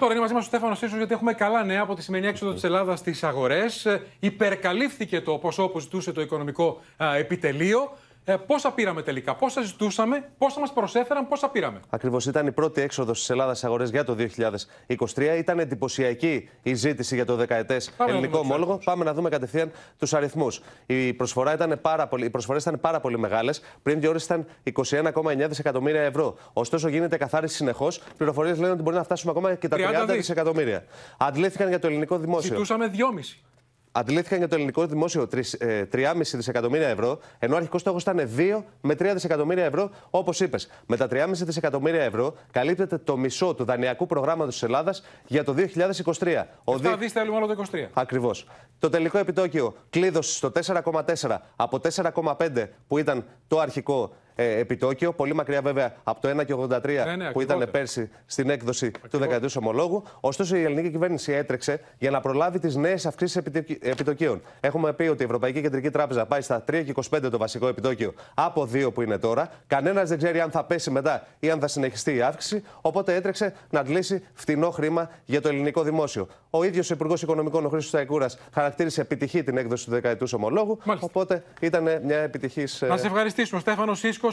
Τώρα είναι μαζί μας ο Στέφανος Σίσος, γιατί έχουμε καλά νέα από τη σημερινή έξοδο της Ελλάδας στις αγορές. Ε, υπερκαλύφθηκε το ποσό που ζητούσε το οικονομικό επιτελείο ε, πόσα πήραμε τελικά, πόσα ζητούσαμε, πόσα μας προσέφεραν, πόσα πήραμε. Ακριβώς ήταν η πρώτη έξοδος της Ελλάδας στις αγορές για το 2023. Ήταν εντυπωσιακή η ζήτηση για το δεκαετές ελληνικό ομόλογο. Πάμε να δούμε κατευθείαν τους αριθμούς. Οι προσφορές ήταν πάρα πολύ, πολύ μεγάλες. Πριν δύο 21,9 δισεκατομμύρια ευρώ. Ωστόσο γίνεται καθάριση συνεχώς. Πληροφορίες λένε ότι μπορεί να φτάσουμε ακόμα και τα 30, δισεκατομμύρια. Αντλήθηκαν για το ελληνικό δημόσιο. Ζητούσαμε 2,5. Αντλήθηκαν για το ελληνικό δημόσιο 3,5 ε, δισεκατομμύρια ευρώ, ενώ ο αρχικός στόχος ήταν 2 με 3 δισεκατομμύρια ευρώ, όπως είπες. Με τα 3,5 δισεκατομμύρια ευρώ καλύπτεται το μισό του δανειακού προγράμματος της Ελλάδας για το 2023. Ο δι... δι... θέλουμε το 2023. Ακριβώς. Το τελικό επιτόκιο κλείδωσε στο 4,4 από 4,5 που ήταν το αρχικό ε, επιτόκιο. Πολύ μακριά βέβαια από το 1,83 ναι, ναι, που ήταν πέρσι στην έκδοση του δεκαετούς ομολόγου. Ωστόσο, η ελληνική κυβέρνηση έτρεξε για να προλάβει τις νέες αυξήσεις επιτοκίων. Έχουμε πει ότι η Ευρωπαϊκή Κεντρική Τράπεζα πάει στα 3,25 το βασικό επιτόκιο από 2 που είναι τώρα. Κανένας δεν ξέρει αν θα πέσει μετά ή αν θα συνεχιστεί η αύξηση. Οπότε έτρεξε να αντλήσει φτηνό χρήμα για το ελληνικό δημόσιο. Ο ίδιος ο Υπουργός Οικονομικών, ο Χρήστος Ταϊκούρα, χαρακτήρισε επιτυχή την έκδοση του δεκαετούς ομολόγου. Οπότε ήταν μια επιτυχής. Ε, να σε ευχαριστήσουμε, Στέφανος Σίσκο.